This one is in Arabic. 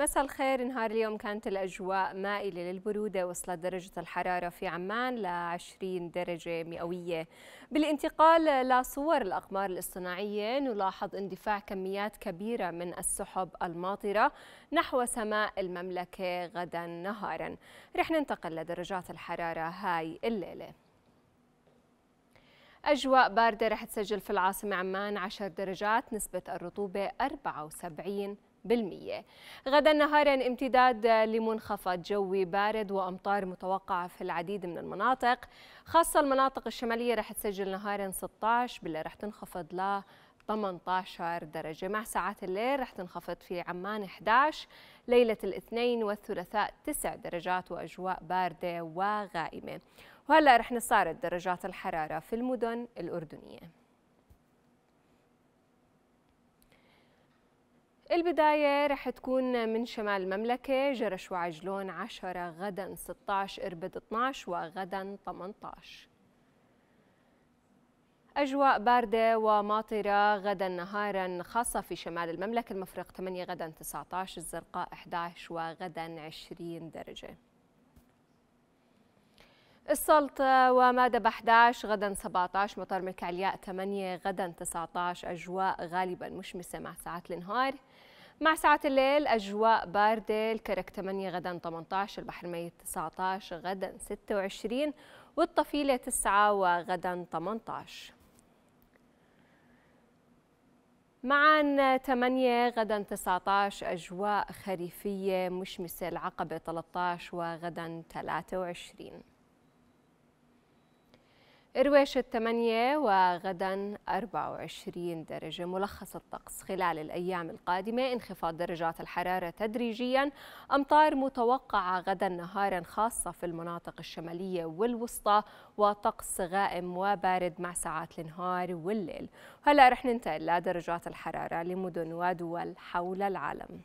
مساء الخير نهار اليوم كانت الأجواء مائلة للبرودة وصلت درجة الحرارة في عمان ل 20 درجة مئوية بالانتقال لصور الأقمار الاصطناعية نلاحظ اندفاع كميات كبيرة من السحب الماطرة نحو سماء المملكة غدا نهارا رح ننتقل لدرجات الحرارة هاي الليلة أجواء باردة رح تسجل في العاصمة عمان 10 درجات نسبة الرطوبة 74 غدا نهارا يعني امتداد لمنخفض جوي بارد وامطار متوقعه في العديد من المناطق خاصه المناطق الشماليه رح تسجل نهارا 16 باللي رح تنخفض ل 18 درجة مع ساعات الليل رح تنخفض في عمان 11 ليلة الاثنين والثلاثاء 9 درجات وأجواء باردة وغائمة وهلأ رح نستعرض درجات الحرارة في المدن الأردنية البداية رح تكون من شمال المملكة جرش وعجلون 10 غدا 16 إربد 12 وغدا 18 أجواء باردة وماطرة غدا نهارا خاصة في شمال المملكة المفرق 8 غدا 19 الزرقاء 11 وغدا 20 درجة السلطة آه، ومادب 11 غدا 17 مطار ملك 8 غدا 19 أجواء غالبا مشمسة مع ساعات النهار مع ساعات الليل أجواء باردة الكرك 8 غدا 18 البحر الميت 19 غدا 26 والطفيلة 9 وغدا 18 معا 8 غدا 19 أجواء خريفية مشمسة العقبة 13 وغدا 23 إرواش الثمانية وغدا 24 درجة ملخص الطقس خلال الأيام القادمة انخفاض درجات الحرارة تدريجيا أمطار متوقعة غدا نهارا خاصة في المناطق الشمالية والوسطى وطقس غائم وبارد مع ساعات النهار والليل هلا رح ننتقل لدرجات الحرارة لمدن ودول حول العالم